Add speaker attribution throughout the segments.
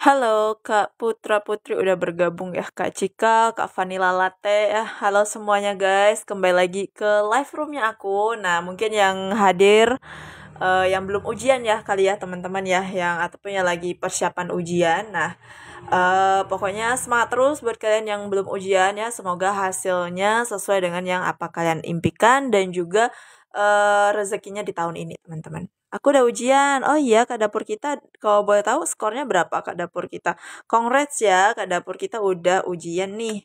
Speaker 1: Halo Kak Putra Putri udah bergabung ya Kak Cika, Kak Vanilla Latte ya. Halo semuanya guys, kembali lagi ke live roomnya aku. Nah mungkin yang hadir uh, yang belum ujian ya kali ya teman-teman ya yang ataupun yang lagi persiapan ujian. Nah uh, pokoknya semangat terus buat kalian yang belum ujian ya. Semoga hasilnya sesuai dengan yang apa kalian impikan dan juga uh, rezekinya di tahun ini teman-teman aku udah ujian. Oh iya, Kak Dapur kita, kalau boleh tahu skornya berapa Kak Dapur kita? Congrats ya, Kak Dapur kita udah ujian nih.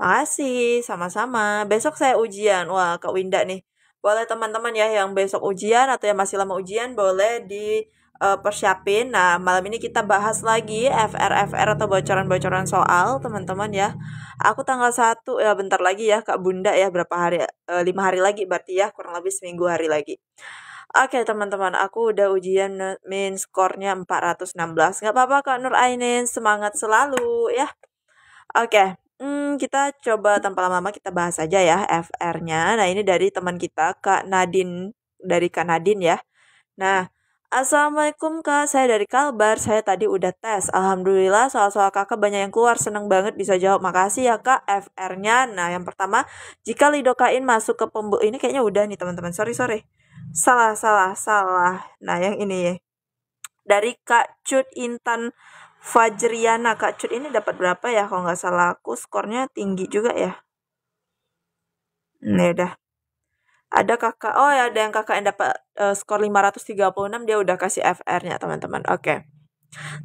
Speaker 1: Makasih, sama-sama. Besok saya ujian. Wah, Kak Winda nih. Boleh teman-teman ya yang besok ujian atau yang masih lama ujian boleh di eh, persiapin. Nah, malam ini kita bahas lagi FRFR atau bocoran-bocoran soal, teman-teman ya. Aku tanggal 1 ya eh, bentar lagi ya Kak Bunda ya berapa hari 5 eh, hari lagi berarti ya, kurang lebih seminggu hari lagi. Oke teman-teman, aku udah ujian eh, min skornya 416. Gak apa-apa Kak Nur Ainin, semangat selalu ya. Oke, hmm, kita coba tanpa lama-lama kita bahas aja ya FR-nya. Nah ini dari teman kita Kak Nadin dari Kak Nadin ya. Nah, Assalamualaikum kak, saya dari Kalbar, saya tadi udah tes. Alhamdulillah soal-soal kakak banyak yang keluar, seneng banget bisa jawab. Makasih ya kak, FR-nya. Nah yang pertama, jika lidokain masuk ke pembu... Ini kayaknya udah nih teman-teman, sorry, sorry salah salah salah nah yang ini ya dari Kak Cut Intan Fajriana Kak Cut ini dapat berapa ya kalau nggak salah aku skornya tinggi juga ya Nah, hmm. udah. Ada kakak, oh ya ada yang kakak yang dapat uh, skor 536 dia udah kasih FR-nya, teman-teman. Oke. Okay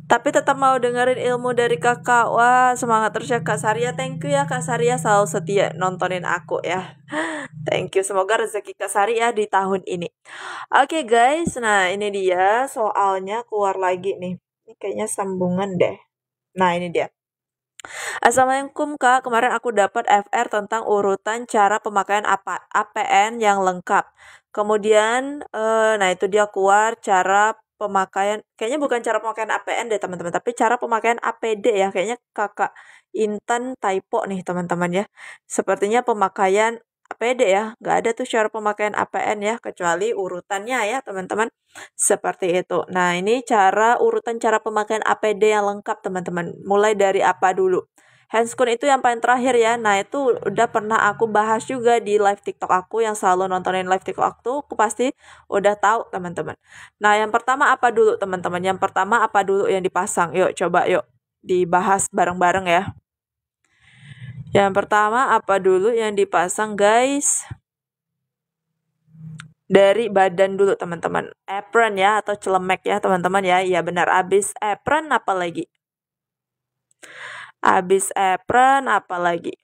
Speaker 1: tapi tetap mau dengerin ilmu dari kakak wah semangat terus ya kak Saria thank you ya kak Saria selalu setia nontonin aku ya thank you semoga rezeki kak Saria di tahun ini oke okay, guys nah ini dia soalnya keluar lagi nih ini kayaknya sambungan deh nah ini dia Assalamualaikum kak, kemarin aku dapat FR tentang urutan cara pemakaian apa APN yang lengkap. Kemudian, eh, nah itu dia keluar cara pemakaian kayaknya bukan cara pemakaian APN deh teman-teman tapi cara pemakaian APD ya kayaknya kakak Intan typo nih teman-teman ya sepertinya pemakaian APD ya nggak ada tuh cara pemakaian APN ya kecuali urutannya ya teman-teman seperti itu nah ini cara urutan cara pemakaian APD yang lengkap teman-teman mulai dari apa dulu Handscoon itu yang paling terakhir ya. Nah, itu udah pernah aku bahas juga di live TikTok aku yang selalu nontonin live TikTok aku, aku pasti udah tahu, teman-teman. Nah, yang pertama apa dulu, teman-teman? Yang pertama apa dulu yang dipasang? Yuk, coba yuk dibahas bareng-bareng ya. Yang pertama apa dulu yang dipasang, guys? dari badan dulu teman-teman apron ya atau celemek ya teman-teman ya iya benar abis apron apa lagi? habis apron apalagi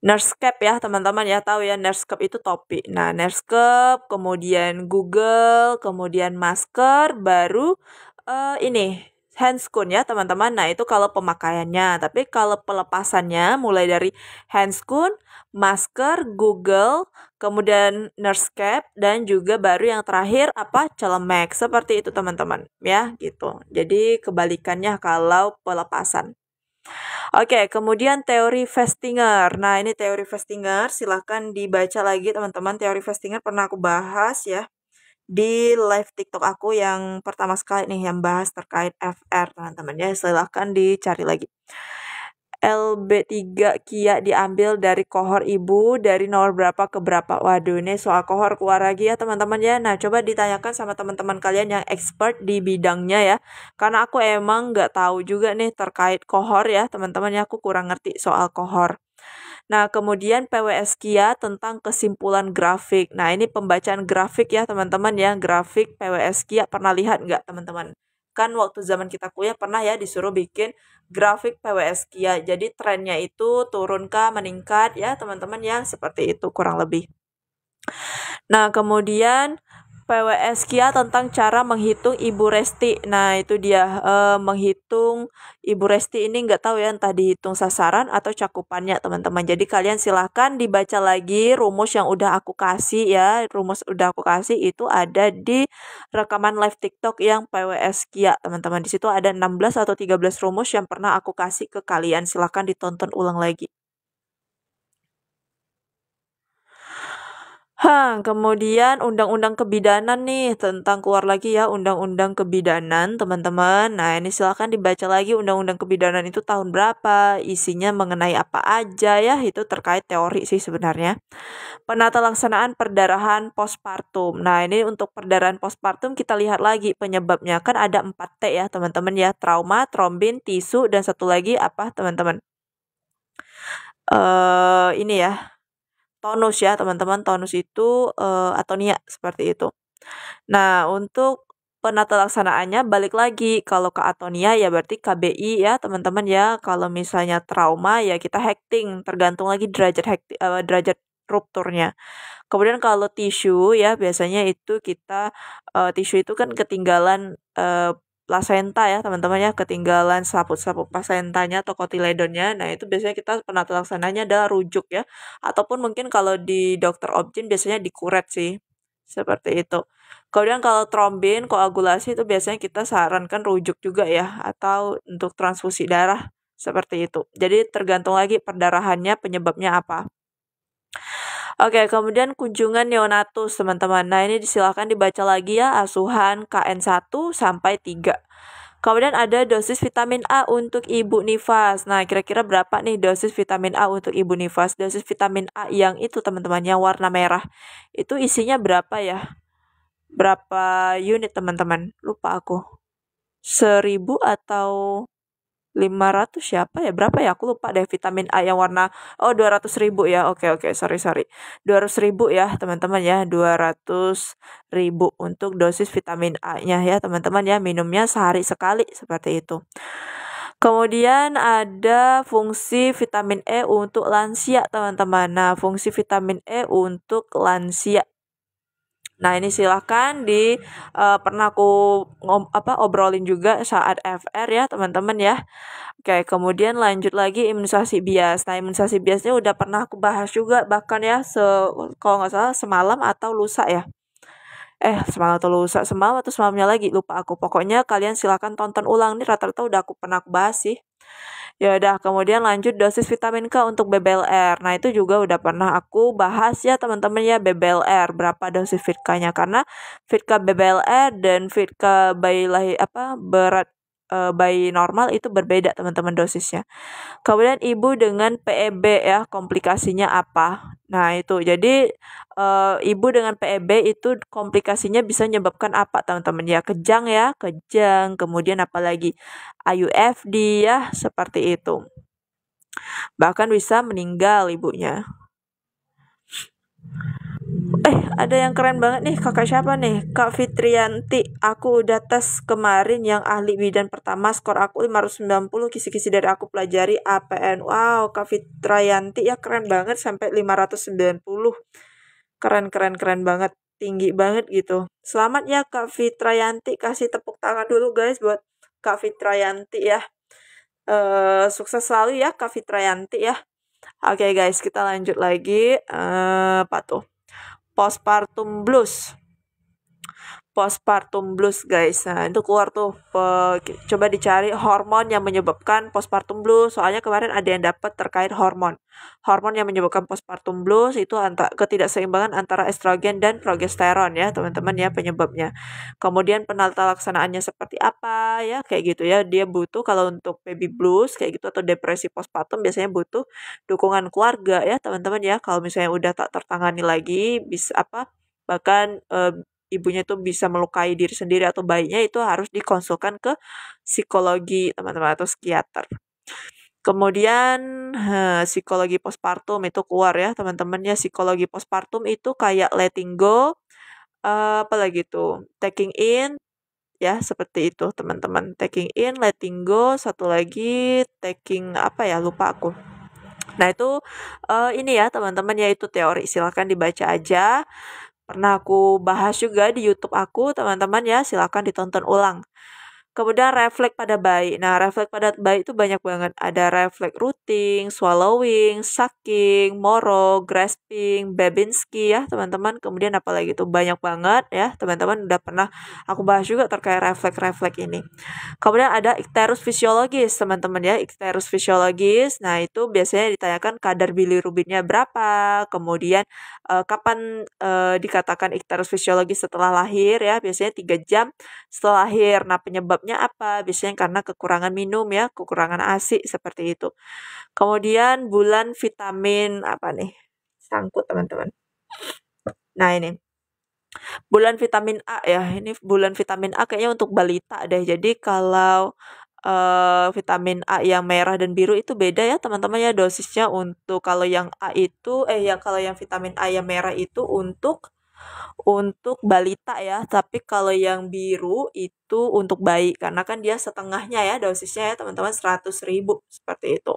Speaker 1: nurse cap ya teman-teman ya tahu ya nurse cap itu topi nah nurse cap kemudian google kemudian masker baru uh, ini handscoon ya teman-teman. Nah itu kalau pemakaiannya. Tapi kalau pelepasannya mulai dari handscoon, masker, Google, kemudian cap, dan juga baru yang terakhir apa Celemek. Seperti itu teman-teman ya gitu. Jadi kebalikannya kalau pelepasan. Oke, kemudian teori Festinger. Nah, ini teori Festinger, silahkan dibaca lagi teman-teman. Teori Festinger pernah aku bahas ya di live TikTok aku yang pertama sekali nih yang bahas terkait FR teman-teman ya silahkan dicari lagi. LB3 Kia diambil dari kohor ibu dari nomor berapa ke berapa. Waduh ini soal kohor keluar lagi ya teman-teman ya. Nah coba ditanyakan sama teman-teman kalian yang expert di bidangnya ya. Karena aku emang nggak tahu juga nih terkait kohor ya teman-teman ya. Aku kurang ngerti soal kohor. Nah, kemudian PWS Kia tentang kesimpulan grafik. Nah, ini pembacaan grafik ya teman-teman ya. Grafik PWS Kia pernah lihat nggak teman-teman? Kan waktu zaman kita kuliah pernah ya disuruh bikin grafik PWS Kia. Jadi trennya itu turun ke meningkat ya teman-teman ya seperti itu kurang lebih. Nah, kemudian PWS Kia tentang cara menghitung Ibu Resti. Nah, itu dia e, menghitung Ibu Resti ini nggak tahu ya entah dihitung sasaran atau cakupannya, teman-teman. Jadi kalian silahkan dibaca lagi rumus yang udah aku kasih ya. Rumus udah aku kasih itu ada di rekaman live TikTok yang PWS Kia, teman-teman. Di situ ada 16 atau 13 rumus yang pernah aku kasih ke kalian. Silahkan ditonton ulang lagi. Ha, kemudian undang-undang kebidanan nih tentang keluar lagi ya undang-undang kebidanan teman-teman. Nah ini silahkan dibaca lagi undang-undang kebidanan itu tahun berapa, isinya mengenai apa aja ya itu terkait teori sih sebenarnya. Penata laksanaan perdarahan postpartum. Nah ini untuk perdarahan postpartum kita lihat lagi penyebabnya kan ada 4 T ya teman-teman ya trauma, trombin, tisu dan satu lagi apa teman-teman? Eh uh, ini ya tonus ya teman-teman tonus itu uh, atonia seperti itu nah untuk penata laksanaannya balik lagi kalau ke atonia ya berarti KBI ya teman-teman ya kalau misalnya trauma ya kita hacking tergantung lagi derajat hekti, uh, derajat rupturnya kemudian kalau tisu ya biasanya itu kita uh, tisu itu kan ketinggalan uh, plasenta ya teman-teman ya ketinggalan selaput-selaput plasentanya atau kotiledonnya nah itu biasanya kita pernah laksananya adalah rujuk ya ataupun mungkin kalau di dokter objin biasanya dikuret sih seperti itu kemudian kalau trombin koagulasi itu biasanya kita sarankan rujuk juga ya atau untuk transfusi darah seperti itu jadi tergantung lagi perdarahannya penyebabnya apa Oke, kemudian kunjungan neonatus, teman-teman. Nah, ini disilahkan dibaca lagi ya, asuhan KN1 sampai 3. Kemudian ada dosis vitamin A untuk ibu nifas. Nah, kira-kira berapa nih dosis vitamin A untuk ibu nifas? Dosis vitamin A yang itu teman-teman, yang warna merah. Itu isinya berapa ya? Berapa unit teman-teman? Lupa aku. Seribu atau 500 siapa ya berapa ya aku lupa deh vitamin A yang warna oh 200 ribu ya oke oke sorry sorry 200 ribu ya teman-teman ya 200 ribu untuk dosis vitamin A nya ya teman-teman ya minumnya sehari sekali seperti itu Kemudian ada fungsi vitamin E untuk lansia, teman-teman. Nah, fungsi vitamin E untuk lansia. Nah, ini silahkan di uh, pernah aku ngom, apa obrolin juga saat FR ya, teman-teman ya. Oke, kemudian lanjut lagi imunisasi bias. Nah, imunisasi biasnya udah pernah aku bahas juga bahkan ya se kalau nggak salah semalam atau lusa ya. Eh, semalam atau lusa, semalam atau semalamnya lagi, lupa aku. Pokoknya kalian silahkan tonton ulang nih rata-rata udah aku pernah aku bahas sih. Ya udah, kemudian lanjut dosis vitamin K untuk BBLR. Nah, itu juga udah pernah aku bahas ya teman-teman ya BBLR, berapa dosis vitkanya karena vitka BBLR dan vitka bayi lahir apa berat uh, bayi normal itu berbeda teman-teman dosisnya. Kemudian ibu dengan PEB ya komplikasinya apa? Nah itu jadi uh, ibu dengan PEB itu komplikasinya bisa menyebabkan apa teman-teman ya kejang ya kejang kemudian apalagi AUFD ya seperti itu. Bahkan bisa meninggal ibunya eh ada yang keren banget nih kakak siapa nih Kak Fitrianti aku udah tes kemarin yang ahli bidan pertama skor aku 590 kisi-kisi dari aku pelajari APN wow Kak Fitrianti ya keren banget sampai 590 keren keren keren banget tinggi banget gitu selamat ya Kak Fitrianti kasih tepuk tangan dulu guys buat Kak Fitrianti ya uh, sukses selalu ya Kak Fitrianti ya Oke okay guys, kita lanjut lagi. Uh, eh, patuh postpartum blues postpartum blues guys nah itu keluar tuh uh, coba dicari hormon yang menyebabkan postpartum blues soalnya kemarin ada yang dapat terkait hormon hormon yang menyebabkan postpartum blues itu antara ketidakseimbangan antara estrogen dan progesteron ya teman-teman ya penyebabnya kemudian penata laksanaannya seperti apa ya kayak gitu ya dia butuh kalau untuk baby blues kayak gitu atau depresi postpartum biasanya butuh dukungan keluarga ya teman-teman ya kalau misalnya udah tak tertangani lagi bisa apa bahkan e, ibunya itu bisa melukai diri sendiri atau bayinya itu harus dikonsulkan ke psikologi teman-teman atau psikiater. Kemudian eh, psikologi postpartum itu keluar ya teman-teman ya psikologi postpartum itu kayak letting go eh, apa lagi itu taking in ya seperti itu teman-teman taking in letting go satu lagi taking apa ya lupa aku nah itu uh, ini ya teman-teman yaitu teori silahkan dibaca aja Pernah aku bahas juga di YouTube aku, teman-teman ya, silahkan ditonton ulang. Kemudian refleks pada bayi. Nah, refleks pada bayi itu banyak banget. Ada refleks rooting, swallowing, sucking, moro, grasping, babinski ya teman-teman. Kemudian apa lagi itu banyak banget ya teman-teman udah pernah aku bahas juga terkait refleks-refleks ini. Kemudian ada ikterus fisiologis teman-teman ya. Ikterus fisiologis. Nah, itu biasanya ditanyakan kadar bilirubinnya berapa. Kemudian eh, kapan eh, dikatakan ikterus fisiologis setelah lahir ya. Biasanya 3 jam setelah lahir. Nah, penyebab penyebabnya apa? Biasanya karena kekurangan minum ya, kekurangan ASI seperti itu. Kemudian bulan vitamin apa nih? Sangkut teman-teman. Nah ini bulan vitamin A ya. Ini bulan vitamin A kayaknya untuk balita deh. Jadi kalau uh, vitamin A yang merah dan biru itu beda ya teman-teman ya dosisnya untuk kalau yang A itu eh ya kalau yang vitamin A yang merah itu untuk untuk balita ya, tapi kalau yang biru itu untuk bayi karena kan dia setengahnya ya dosisnya ya teman-teman 100 ribu seperti itu.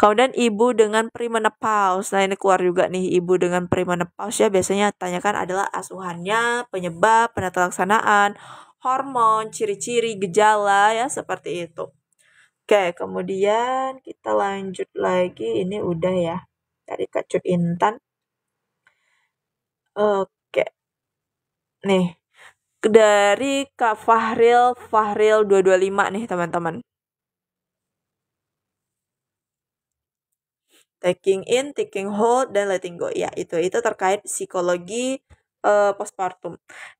Speaker 1: Kemudian ibu dengan perimenopause. Nah, ini keluar juga nih ibu dengan perimenopause ya biasanya tanyakan adalah asuhannya, penyebab, penata laksanaan, hormon, ciri-ciri, gejala ya seperti itu. Oke, kemudian kita lanjut lagi. Ini udah ya. Dari Kacut Intan. Oke. Nih. Dari Kak Fahril, Fahril 225 nih teman-teman. Taking in, taking hold, dan letting go. Ya, itu. Itu terkait psikologi uh, postpartum.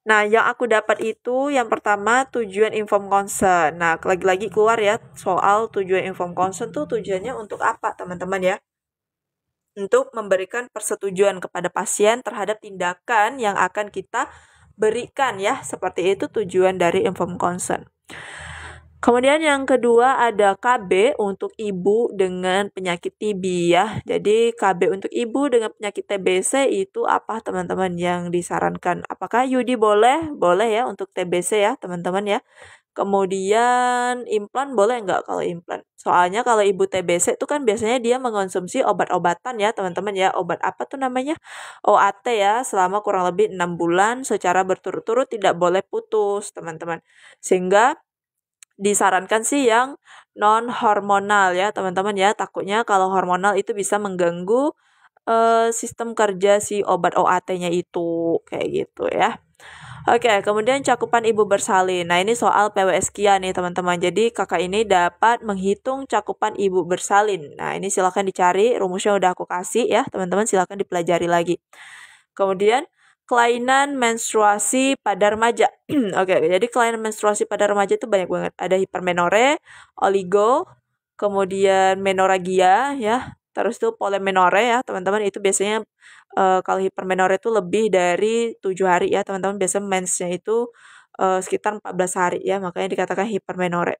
Speaker 1: Nah, yang aku dapat itu yang pertama tujuan inform concern. Nah, lagi-lagi keluar ya soal tujuan inform concern tuh tujuannya untuk apa, teman-teman ya? untuk memberikan persetujuan kepada pasien terhadap tindakan yang akan kita berikan ya. Seperti itu tujuan dari inform consent. Kemudian yang kedua ada KB untuk ibu dengan penyakit TB ya. Jadi KB untuk ibu dengan penyakit TBC itu apa teman-teman yang disarankan? Apakah Yudi boleh? Boleh ya untuk TBC ya teman-teman ya. Kemudian implan boleh nggak kalau implan? Soalnya kalau ibu TBC itu kan biasanya dia mengonsumsi obat-obatan ya teman-teman ya. Obat apa tuh namanya? OAT ya selama kurang lebih 6 bulan secara berturut-turut tidak boleh putus teman-teman. Sehingga disarankan sih yang non hormonal ya teman-teman ya. Takutnya kalau hormonal itu bisa mengganggu uh, sistem kerja si obat OAT-nya itu kayak gitu ya. Oke, kemudian cakupan ibu bersalin. Nah, ini soal PWS Kia nih, teman-teman. Jadi, kakak ini dapat menghitung cakupan ibu bersalin. Nah, ini silahkan dicari. Rumusnya udah aku kasih ya, teman-teman. Silahkan dipelajari lagi. Kemudian, kelainan menstruasi pada remaja. Oke, okay, jadi kelainan menstruasi pada remaja itu banyak banget. Ada hipermenore, oligo, kemudian menoragia ya, Terus tuh polemenore ya teman-teman itu biasanya uh, kalau hipermenore itu lebih dari tujuh hari ya teman-teman biasanya mensnya itu uh, sekitar 14 hari ya makanya dikatakan hipermenore.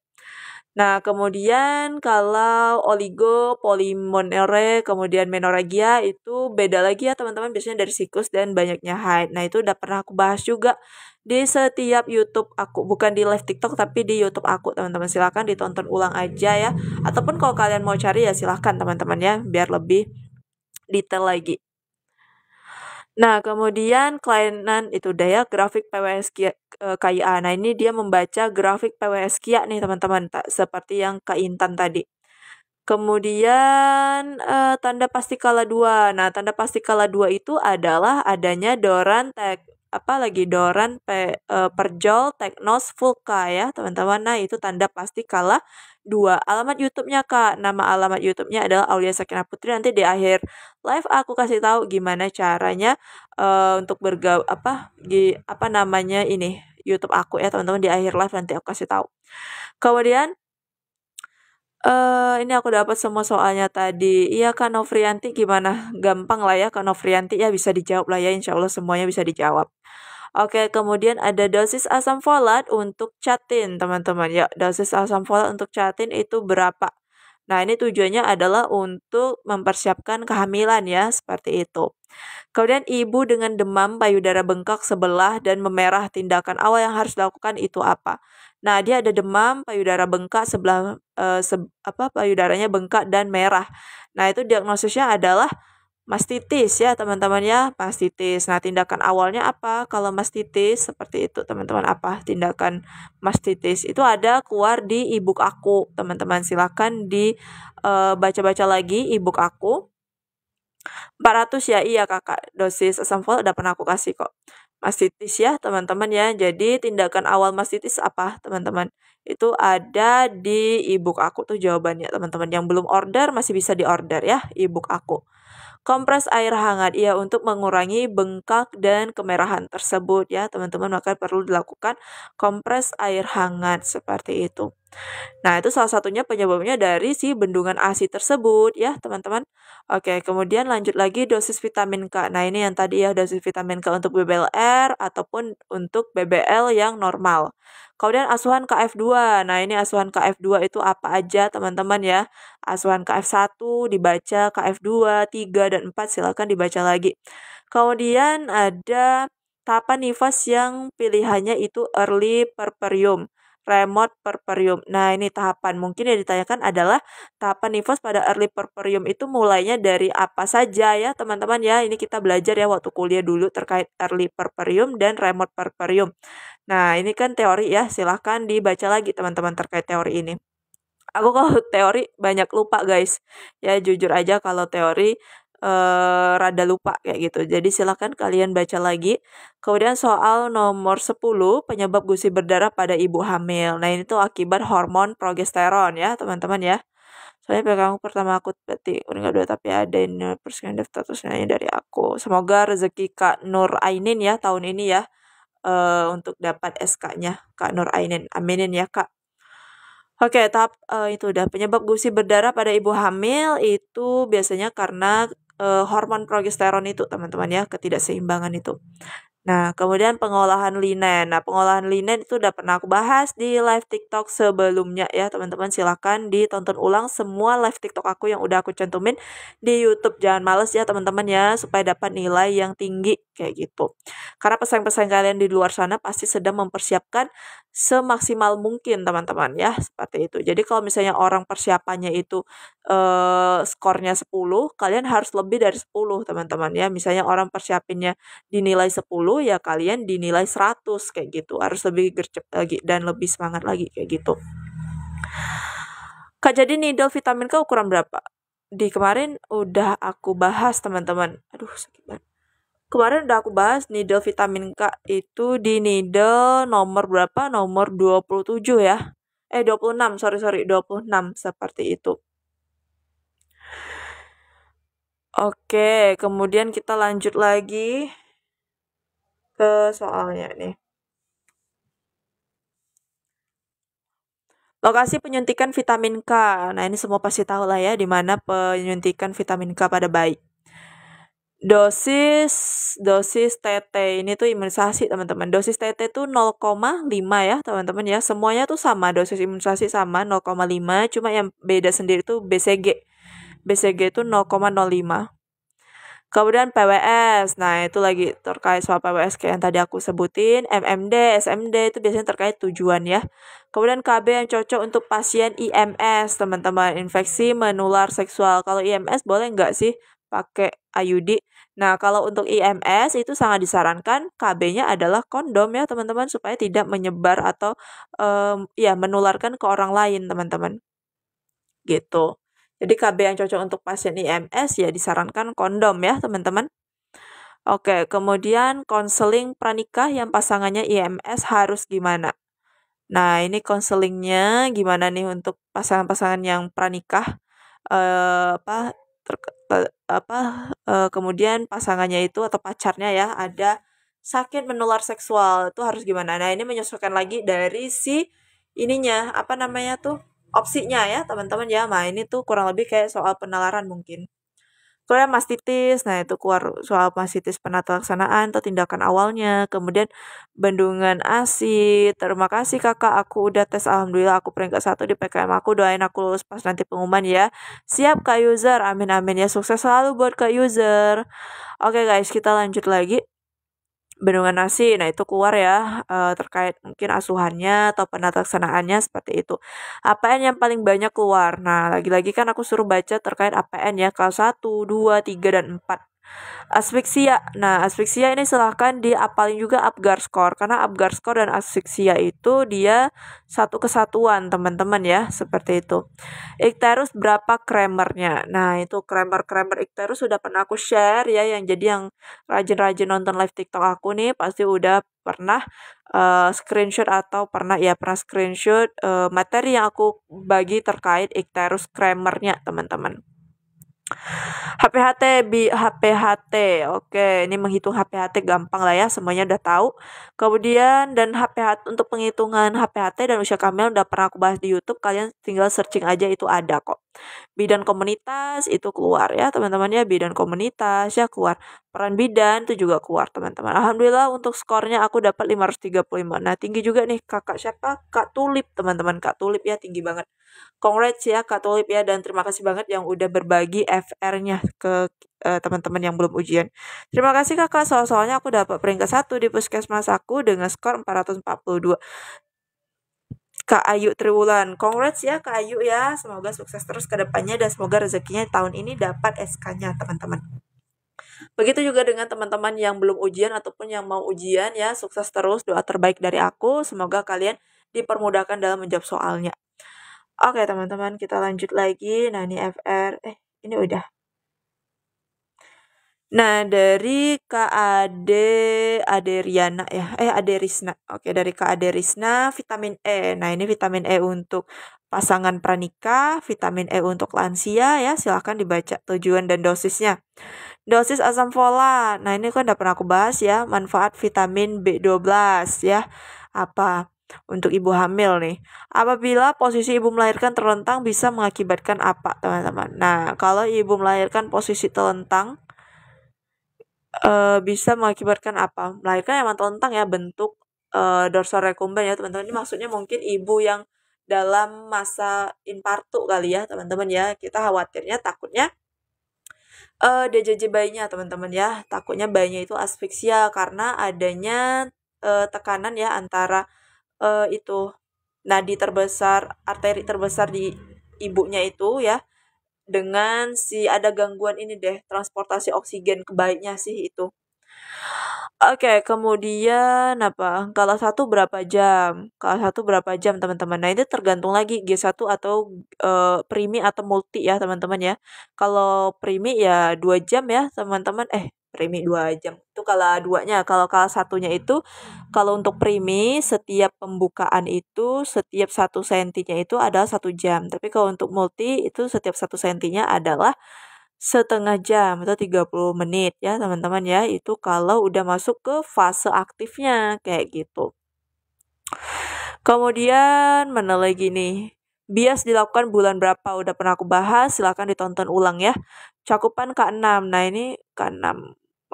Speaker 1: Nah, kemudian kalau oligo, polimenore, kemudian menoragia itu beda lagi ya teman-teman biasanya dari siklus dan banyaknya haid. Nah, itu udah pernah aku bahas juga di setiap YouTube aku bukan di live TikTok tapi di YouTube aku teman-teman silahkan ditonton ulang aja ya ataupun kalau kalian mau cari ya silahkan teman-teman ya biar lebih detail lagi nah kemudian kelainan itu udah ya grafik PWS KIA eh, nah ini dia membaca grafik PWS KIA nih teman-teman seperti yang Kak Intan tadi Kemudian uh, tanda pasti kala dua. Nah, tanda pasti kala dua itu adalah adanya doran tek apa lagi doran, pe, e, perjol, teknos, Fulka ya teman-teman. Nah itu tanda pasti kalah dua. Alamat YouTube-nya kak, nama alamat YouTube-nya adalah Aulia Sakina Putri. Nanti di akhir live aku kasih tahu gimana caranya e, untuk bergab apa di apa namanya ini YouTube aku ya teman-teman di akhir live nanti aku kasih tahu. Kemudian Uh, ini aku dapat semua soalnya tadi. Iya Kak Novrianti gimana? Gampang lah ya Kak Novrianti ya bisa dijawab lah ya. Insya Allah semuanya bisa dijawab. Oke, kemudian ada dosis asam folat untuk catin, teman-teman. Ya, dosis asam folat untuk catin itu berapa? Nah, ini tujuannya adalah untuk mempersiapkan kehamilan ya, seperti itu. Kemudian ibu dengan demam payudara bengkak sebelah dan memerah tindakan awal yang harus dilakukan itu apa? Nah, dia ada demam payudara bengkak sebelah eh, se, apa payudaranya bengkak dan merah. Nah, itu diagnosisnya adalah mastitis ya teman-teman ya mastitis. Nah tindakan awalnya apa? Kalau mastitis seperti itu teman-teman apa tindakan mastitis itu ada keluar di ebook aku teman-teman silahkan dibaca-baca eh, uh, lagi ebook aku. 400 ya iya kakak dosis asam folat udah pernah aku kasih kok mastitis ya teman-teman ya jadi tindakan awal mastitis apa teman-teman itu ada di ebook aku tuh jawabannya teman-teman yang belum order masih bisa diorder ya ebook aku kompres air hangat ya untuk mengurangi bengkak dan kemerahan tersebut ya teman-teman maka perlu dilakukan kompres air hangat seperti itu. Nah, itu salah satunya penyebabnya dari si bendungan ASI tersebut ya, teman-teman. Oke, kemudian lanjut lagi dosis vitamin K. Nah, ini yang tadi ya dosis vitamin K untuk BBLR ataupun untuk BBL yang normal. Kemudian asuhan KF2. Nah, ini asuhan KF2 itu apa aja, teman-teman ya? Asuhan KF1 dibaca, KF2, 3 dan 4 silakan dibaca lagi. Kemudian ada tahapan nifas yang pilihannya itu early perperium remote purpurium. Nah, ini tahapan mungkin yang ditanyakan adalah tahapan nifos pada early purpurium itu mulainya dari apa saja ya, teman-teman ya. Ini kita belajar ya waktu kuliah dulu terkait early purpurium dan remote purpurium. Nah, ini kan teori ya, silahkan dibaca lagi teman-teman terkait teori ini. Aku kalau teori banyak lupa guys. Ya jujur aja kalau teori uh, rada lupa kayak gitu. Jadi silahkan kalian baca lagi. Kemudian soal nomor 10, penyebab gusi berdarah pada ibu hamil. Nah, ini tuh akibat hormon progesteron ya, teman-teman ya. Soalnya pegang pertama aku berarti udah gak tapi ada ini persen statusnya dari aku. Semoga rezeki Kak Nur Ainin ya tahun ini ya. Uh, untuk dapat SK-nya Kak Nur Ainin. Aminin ya Kak. Oke, tahap uh, itu udah penyebab gusi berdarah pada ibu hamil itu biasanya karena uh, hormon progesteron itu teman-teman ya ketidakseimbangan itu Nah, kemudian pengolahan linen. Nah, pengolahan linen itu udah pernah aku bahas di live TikTok sebelumnya ya, teman-teman. Silahkan ditonton ulang semua live TikTok aku yang udah aku cantumin di YouTube. Jangan males ya, teman-teman ya, supaya dapat nilai yang tinggi kayak gitu. Karena pesan-pesan kalian di luar sana pasti sedang mempersiapkan semaksimal mungkin, teman-teman ya, seperti itu. Jadi kalau misalnya orang persiapannya itu eh, skornya 10, kalian harus lebih dari 10, teman-teman ya. Misalnya orang persiapinnya dinilai 10, 10 ya kalian dinilai 100 kayak gitu. Harus lebih gercep lagi dan lebih semangat lagi kayak gitu. Kak jadi needle vitamin ke ukuran berapa? Di kemarin udah aku bahas teman-teman. Aduh sakit banget. Kemarin udah aku bahas needle vitamin K itu di needle nomor berapa? Nomor 27 ya. Eh 26, sorry sorry 26 seperti itu. Oke, kemudian kita lanjut lagi ke soalnya nih. Lokasi penyuntikan vitamin K. Nah, ini semua pasti tahu lah ya di mana penyuntikan vitamin K pada bayi. Dosis dosis TT ini tuh imunisasi, teman-teman. Dosis TT tuh 0,5 ya, teman-teman ya. Semuanya tuh sama, dosis imunisasi sama 0,5, cuma yang beda sendiri tuh BCG. BCG itu 0,05. Kemudian PWS, nah itu lagi terkait soal PWS kayak yang tadi aku sebutin, MMD, SMD itu biasanya terkait tujuan ya. Kemudian KB yang cocok untuk pasien IMS, teman-teman, infeksi menular seksual. Kalau IMS boleh nggak sih pakai IUD? Nah, kalau untuk IMS itu sangat disarankan KB-nya adalah kondom ya, teman-teman, supaya tidak menyebar atau um, ya menularkan ke orang lain, teman-teman. Gitu. Jadi KB yang cocok untuk pasien IMS ya disarankan kondom ya teman-teman. Oke, kemudian konseling pranikah yang pasangannya IMS harus gimana? Nah, ini konselingnya gimana nih untuk pasangan-pasangan yang pranikah? Eh, apa ter, ter, apa eh, kemudian pasangannya itu atau pacarnya ya ada sakit menular seksual itu harus gimana? Nah, ini menyesuaikan lagi dari si ininya apa namanya tuh opsinya ya teman-teman ya nah ini tuh kurang lebih kayak soal penalaran mungkin kemudian mastitis nah itu keluar soal mastitis penata laksanaan atau tindakan awalnya kemudian bendungan asi terima kasih kakak aku udah tes alhamdulillah aku peringkat satu di PKM aku doain aku lulus pas nanti pengumuman ya siap kak user amin amin ya sukses selalu buat kak user oke guys kita lanjut lagi bendungan nasi. Nah, itu keluar ya uh, terkait mungkin asuhannya atau penataksanaannya seperti itu. APN yang paling banyak keluar. Nah, lagi-lagi kan aku suruh baca terkait APN ya kelas 1, 2, 3 dan 4. Asfiksia. Nah, asfiksia ini silahkan diapalin juga Apgar score karena Apgar score dan asfiksia itu dia satu kesatuan teman-teman ya seperti itu. Ikterus berapa kramernya, Nah, itu kramer kramer Ikterus sudah pernah aku share ya yang jadi yang rajin-rajin nonton live TikTok aku nih pasti udah pernah uh, screenshot atau pernah ya pernah screenshot uh, materi yang aku bagi terkait Ikterus kramernya teman-teman. HPHT bi HPHT. Oke, ini menghitung HPHT gampang lah ya, semuanya udah tahu. Kemudian dan HPHT untuk penghitungan HPHT dan usia kehamilan udah pernah aku bahas di YouTube, kalian tinggal searching aja itu ada kok. Bidan komunitas itu keluar ya, teman-teman ya, bidan komunitas ya keluar. Peran bidan itu juga keluar, teman-teman. Alhamdulillah untuk skornya aku dapat 535. Nah, tinggi juga nih Kakak siapa? Kak Tulip, teman-teman. Kak Tulip ya tinggi banget. Congrats ya Kak Tulip ya dan terima kasih banget yang udah berbagi FR-nya ke uh, teman-teman yang belum ujian. Terima kasih Kakak, soal-soalnya aku dapat peringkat 1 di puskesmas aku dengan skor 442. Kak Ayu Triwulan. Congrats ya Kak Ayu ya. Semoga sukses terus ke depannya dan semoga rezekinya tahun ini dapat SK-nya teman-teman. Begitu juga dengan teman-teman yang belum ujian ataupun yang mau ujian ya, sukses terus, doa terbaik dari aku. Semoga kalian dipermudahkan dalam menjawab soalnya. Oke teman-teman kita lanjut lagi. Nah ini FR. Eh ini udah. Nah dari KAD Aderiana ya. Eh Aderisna. Oke dari KAD Risna vitamin E. Nah ini vitamin E untuk pasangan pranikah, vitamin E untuk lansia ya. Silahkan dibaca tujuan dan dosisnya. Dosis asam folat. Nah ini kan udah pernah aku bahas ya. Manfaat vitamin B12 ya. Apa? untuk ibu hamil nih. Apabila posisi ibu melahirkan terlentang bisa mengakibatkan apa, teman-teman? Nah, kalau ibu melahirkan posisi terlentang e, bisa mengakibatkan apa? Melahirkan emang terlentang ya bentuk e, dorsal rekumben ya, teman-teman. Ini maksudnya mungkin ibu yang dalam masa impartu kali ya, teman-teman ya. Kita khawatirnya takutnya uh, eh, DJJ bayinya teman-teman ya takutnya bayinya itu asfiksia karena adanya uh, tekanan ya antara uh, itu nadi terbesar, arteri terbesar di ibunya itu ya dengan si ada gangguan ini deh transportasi oksigen kebaiknya sih itu. Oke, okay, kemudian apa? kalau satu berapa jam? kalau satu berapa jam, teman-teman? Nah, itu tergantung lagi G1 atau uh, primi atau multi ya, teman-teman ya. Kalau primi ya dua jam ya, teman-teman. Eh, premi dua jam itu kalah duanya kalau kalah satunya itu kalau untuk premi setiap pembukaan itu setiap satu sentinya itu adalah satu jam tapi kalau untuk multi itu setiap satu sentinya adalah setengah jam atau 30 menit ya teman-teman ya itu kalau udah masuk ke fase aktifnya kayak gitu kemudian mana lagi nih Bias dilakukan bulan berapa? Udah pernah aku bahas, silahkan ditonton ulang ya. Cakupan K6, nah ini K6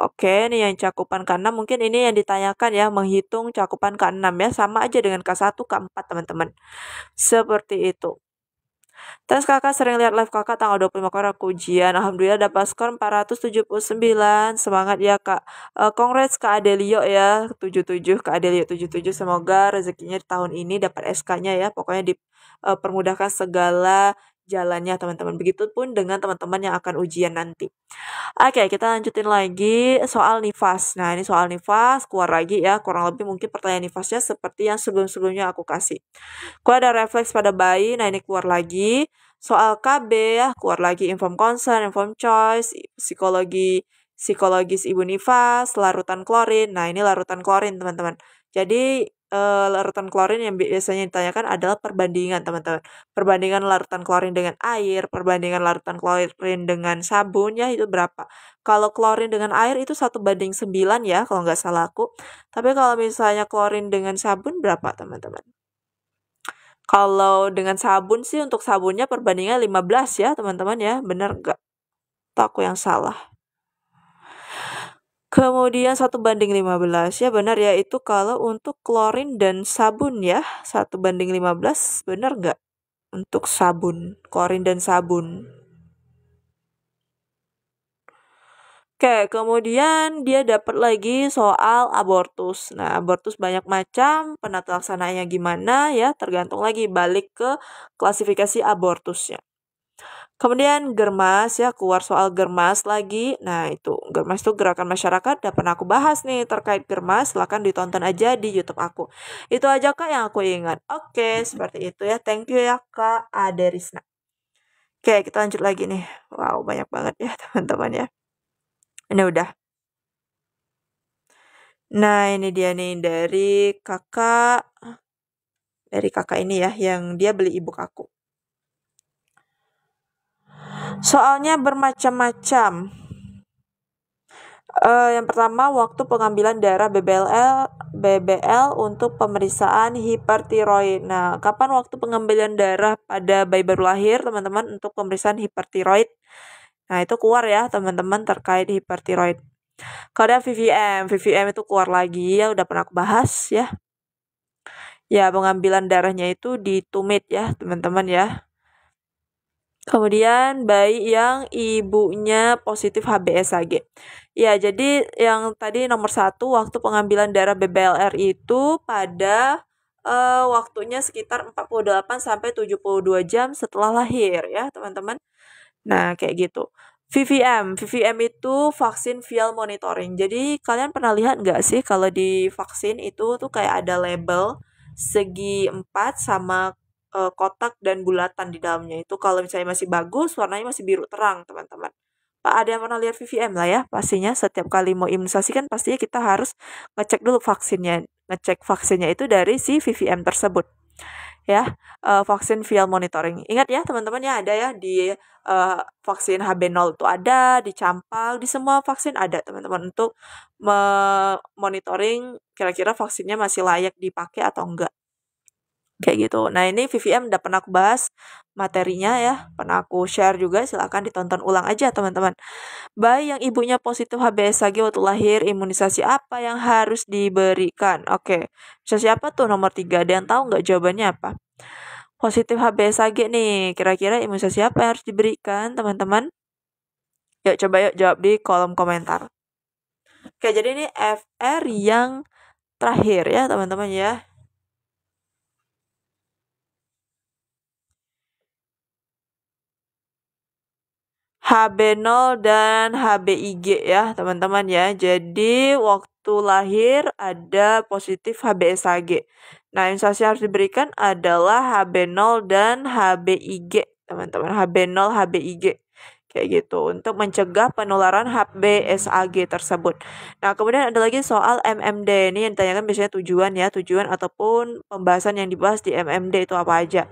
Speaker 1: Oke, ini yang cakupan K6 mungkin ini yang ditanyakan ya, menghitung cakupan K6 ya, sama aja dengan K1, K4 teman-teman. Seperti itu. Terus kakak sering lihat live kakak tanggal 25 korang kujian. ujian. Alhamdulillah dapat skor 479. Semangat ya kak. Kongres eh, ke Adelio ya. 77 ke Adelio 77. Semoga rezekinya tahun ini dapat SK-nya ya. Pokoknya dipermudahkan eh, segala jalannya teman-teman. begitu pun dengan teman-teman yang akan ujian nanti. Oke, kita lanjutin lagi soal nifas. Nah, ini soal nifas keluar lagi ya. Kurang lebih mungkin pertanyaan nifasnya seperti yang sebelum-sebelumnya aku kasih. Kalau ada refleks pada bayi, nah ini keluar lagi. Soal KB ya, keluar lagi inform concern, inform choice, psikologi, psikologis ibu nifas, larutan klorin. Nah, ini larutan klorin, teman-teman. Jadi uh, larutan klorin yang biasanya ditanyakan adalah perbandingan teman-teman perbandingan larutan klorin dengan air perbandingan larutan klorin dengan sabun ya itu berapa kalau klorin dengan air itu satu banding 9 ya kalau nggak salah aku tapi kalau misalnya klorin dengan sabun berapa teman-teman kalau dengan sabun sih untuk sabunnya perbandingan 15 ya teman-teman ya bener nggak? Atau aku yang salah? Kemudian 1 banding 15 ya benar ya itu kalau untuk klorin dan sabun ya 1 banding 15 benar nggak? Untuk sabun, klorin dan sabun. Oke, kemudian dia dapat lagi soal abortus. Nah, abortus banyak macam, penata gimana ya, tergantung lagi balik ke klasifikasi abortusnya. Kemudian germas ya keluar soal germas lagi. Nah itu germas itu gerakan masyarakat udah pernah aku bahas nih terkait germas. Silahkan ditonton aja di YouTube aku. Itu aja kak yang aku ingat. Oke seperti itu ya. Thank you ya kak Aderisna. Oke kita lanjut lagi nih. Wow banyak banget ya teman-teman ya. Ini udah. Nah ini dia nih dari kakak dari kakak ini ya yang dia beli e aku. Soalnya bermacam-macam. Uh, yang pertama waktu pengambilan darah BBL BBL untuk pemeriksaan hipertiroid. Nah, kapan waktu pengambilan darah pada bayi baru lahir, teman-teman, untuk pemeriksaan hipertiroid? Nah, itu keluar ya, teman-teman, terkait hipertiroid. Kalau ada VVM, VVM itu keluar lagi ya, udah pernah aku bahas ya. Ya, pengambilan darahnya itu di tumit ya, teman-teman ya. Kemudian bayi yang ibunya positif HBsAg. Ya, jadi yang tadi nomor satu waktu pengambilan darah BBLR itu pada uh, waktunya sekitar 48 sampai 72 jam setelah lahir ya, teman-teman. Nah, kayak gitu. VVM, VVM itu vaksin vial monitoring. Jadi kalian pernah lihat nggak sih kalau di vaksin itu tuh kayak ada label segi 4 sama uh, kotak dan bulatan di dalamnya itu kalau misalnya masih bagus warnanya masih biru terang teman-teman Pak ada yang pernah lihat VVM lah ya pastinya setiap kali mau imunisasi kan pastinya kita harus ngecek dulu vaksinnya ngecek vaksinnya itu dari si VVM tersebut ya uh, vaksin vial monitoring ingat ya teman-teman ya ada ya di uh, vaksin HB0 itu ada di Campak di semua vaksin ada teman-teman untuk monitoring kira-kira vaksinnya masih layak dipakai atau enggak kayak gitu. Nah ini VVM udah pernah aku bahas materinya ya, pernah aku share juga, silahkan ditonton ulang aja teman-teman. Bayi yang ibunya positif HBsAg waktu lahir, imunisasi apa yang harus diberikan? Oke, imunisasi apa tuh nomor tiga? Ada yang tahu nggak jawabannya apa? Positif HBsAg nih, kira-kira imunisasi apa yang harus diberikan teman-teman? Yuk coba yuk jawab di kolom komentar. Oke, jadi ini FR yang terakhir ya teman-teman ya HB0 dan HBIG ya teman-teman ya. Jadi waktu lahir ada positif HBSAG. Nah instansi harus diberikan adalah HB0 dan HBIG teman-teman. HB0, HBIG kayak gitu untuk mencegah penularan HBSAG tersebut. Nah, kemudian ada lagi soal MMD ini yang ditanyakan biasanya tujuan ya, tujuan ataupun pembahasan yang dibahas di MMD itu apa aja.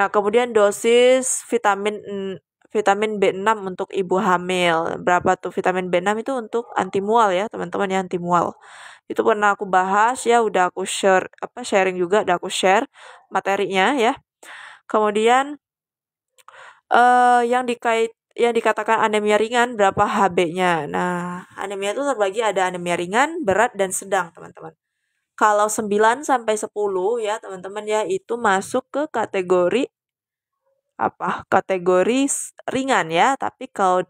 Speaker 1: Nah, kemudian dosis vitamin vitamin B6 untuk ibu hamil. Berapa tuh vitamin B6 itu untuk anti mual ya, teman-teman ya anti mual. Itu pernah aku bahas ya, udah aku share apa sharing juga, udah aku share materinya ya. Kemudian uh, yang dikait yang dikatakan anemia ringan berapa HB-nya. Nah, anemia itu terbagi ada anemia ringan, berat dan sedang, teman-teman. Kalau 9 sampai 10 ya, teman-teman ya, itu masuk ke kategori apa kategori ringan ya, tapi kalau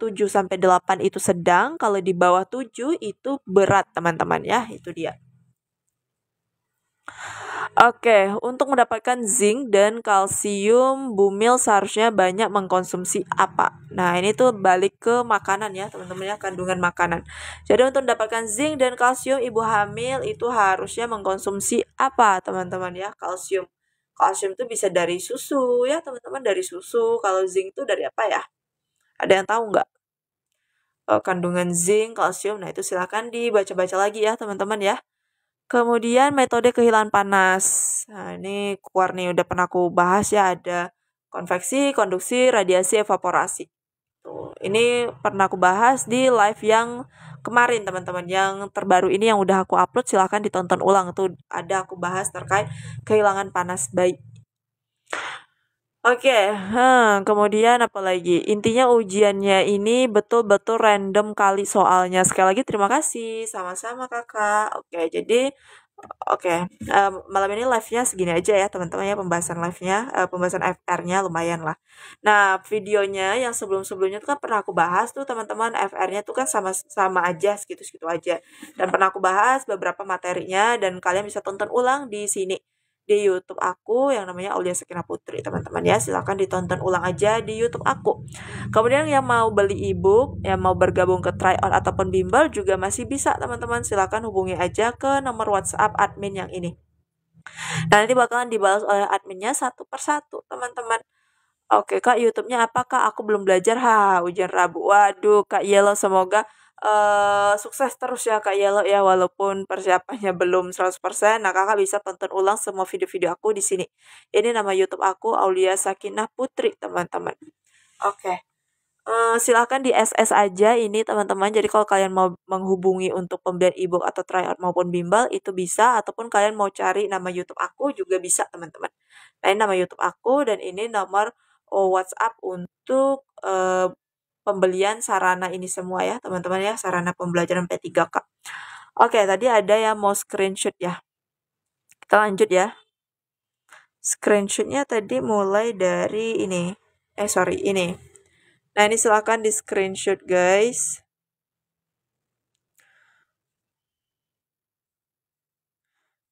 Speaker 1: tujuh 7 sampai 8 itu sedang, kalau di bawah 7 itu berat teman-teman ya, itu dia. Oke, untuk mendapatkan zinc dan kalsium, bumil seharusnya banyak mengkonsumsi apa? Nah, ini tuh balik ke makanan ya, teman-teman ya, kandungan makanan. Jadi untuk mendapatkan zinc dan kalsium, ibu hamil itu harusnya mengkonsumsi apa, teman-teman ya? Kalsium kalsium itu bisa dari susu ya teman-teman dari susu kalau zinc itu dari apa ya ada yang tahu nggak oh, kandungan zinc kalsium nah itu silahkan dibaca-baca lagi ya teman-teman ya kemudian metode kehilangan panas nah ini keluar nih udah pernah aku bahas ya ada konveksi konduksi radiasi evaporasi ini pernah aku bahas di live yang kemarin teman-teman yang terbaru ini yang udah aku upload silahkan ditonton ulang tuh ada aku bahas terkait kehilangan panas bayi. Oke, okay, hmm, kemudian apa lagi? Intinya ujiannya ini betul-betul random kali soalnya. Sekali lagi terima kasih, sama-sama kakak. Oke, okay, jadi Oke, okay. uh, malam ini live-nya segini aja ya teman-teman ya pembahasan live-nya, uh, pembahasan FR-nya lumayan lah. Nah, videonya yang sebelum-sebelumnya tuh kan pernah aku bahas tuh teman-teman FR-nya tuh kan sama-sama aja segitu-segitu aja. Dan pernah aku bahas beberapa materinya dan kalian bisa tonton ulang di sini di YouTube aku yang namanya Aulia Sekina Putri teman-teman ya silahkan ditonton ulang aja di YouTube aku kemudian yang mau beli ebook yang mau bergabung ke tryout ataupun bimbel juga masih bisa teman-teman silahkan hubungi aja ke nomor WhatsApp admin yang ini nanti bakalan dibalas oleh adminnya satu persatu teman-teman Oke kak YouTube-nya apakah Aku belum belajar ha ujian Rabu. Waduh kak Yellow semoga uh, sukses terus ya Kak Yellow ya, ya walaupun persiapannya belum 100%. Nah, Kakak bisa tonton ulang semua video-video aku di sini. Ini nama YouTube aku Aulia Sakinah Putri, teman-teman. Oke. Okay. Uh, eh, silahkan di SS aja ini teman-teman jadi kalau kalian mau menghubungi untuk pembelian ebook atau tryout maupun bimbel itu bisa ataupun kalian mau cari nama YouTube aku juga bisa teman-teman nah ini nama YouTube aku dan ini nomor oh, WhatsApp untuk uh, pembelian sarana ini semua ya teman-teman ya sarana pembelajaran P3K. Oke tadi ada yang mau screenshot ya. Kita lanjut ya. Screenshotnya tadi mulai dari ini. Eh sorry ini. Nah ini silahkan di screenshot guys.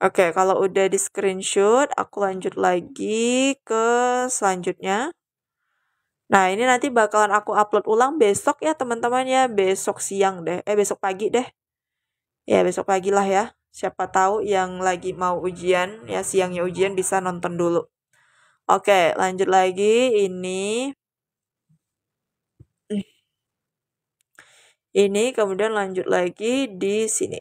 Speaker 1: Oke, kalau udah di screenshot, aku lanjut lagi ke selanjutnya. Nah, ini nanti bakalan aku upload ulang besok ya teman-teman ya. Besok siang deh. Eh, besok pagi deh. Ya, besok pagi lah ya. Siapa tahu yang lagi mau ujian, ya siangnya ujian bisa nonton dulu. Oke, lanjut lagi. Ini. Ini kemudian lanjut lagi di sini.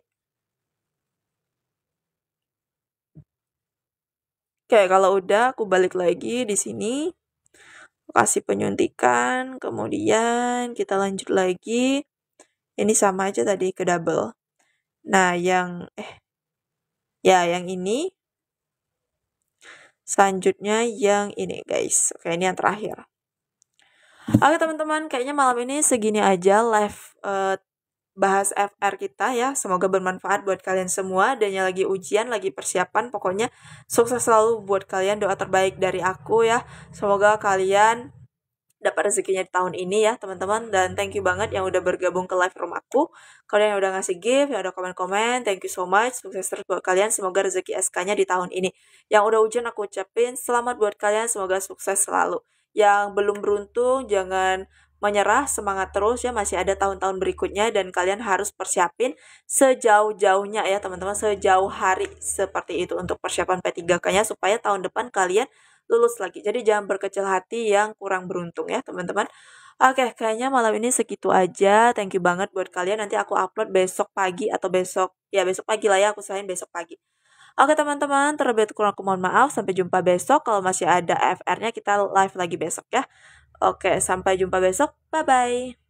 Speaker 1: Oke, kalau udah aku balik lagi di sini kasih penyuntikan, kemudian kita lanjut lagi. Ini sama aja tadi ke double. Nah, yang eh ya yang ini selanjutnya yang ini guys. Oke, ini yang terakhir. Oke teman-teman, kayaknya malam ini segini aja live uh, bahas FR kita ya. Semoga bermanfaat buat kalian semua dan yang lagi ujian, lagi persiapan. Pokoknya sukses selalu buat kalian. Doa terbaik dari aku ya. Semoga kalian dapat rezekinya di tahun ini ya teman-teman dan thank you banget yang udah bergabung ke live room aku kalian yang udah ngasih gift yang udah komen-komen thank you so much sukses terus buat kalian semoga rezeki SK-nya di tahun ini yang udah ujian aku ucapin selamat buat kalian semoga sukses selalu yang belum beruntung jangan menyerah, semangat terus ya masih ada tahun-tahun berikutnya dan kalian harus persiapin sejauh-jauhnya ya teman-teman sejauh hari seperti itu untuk persiapan P3K-nya supaya tahun depan kalian lulus lagi. Jadi jangan berkecil hati yang kurang beruntung ya teman-teman. Oke, kayaknya malam ini segitu aja. Thank you banget buat kalian. Nanti aku upload besok pagi atau besok ya besok pagi lah ya aku sayang besok pagi. Oke teman-teman, terlebih kurang aku mohon maaf. Sampai jumpa besok. Kalau masih ada FR-nya kita live lagi besok ya. Oke, sampai jumpa besok. Bye bye.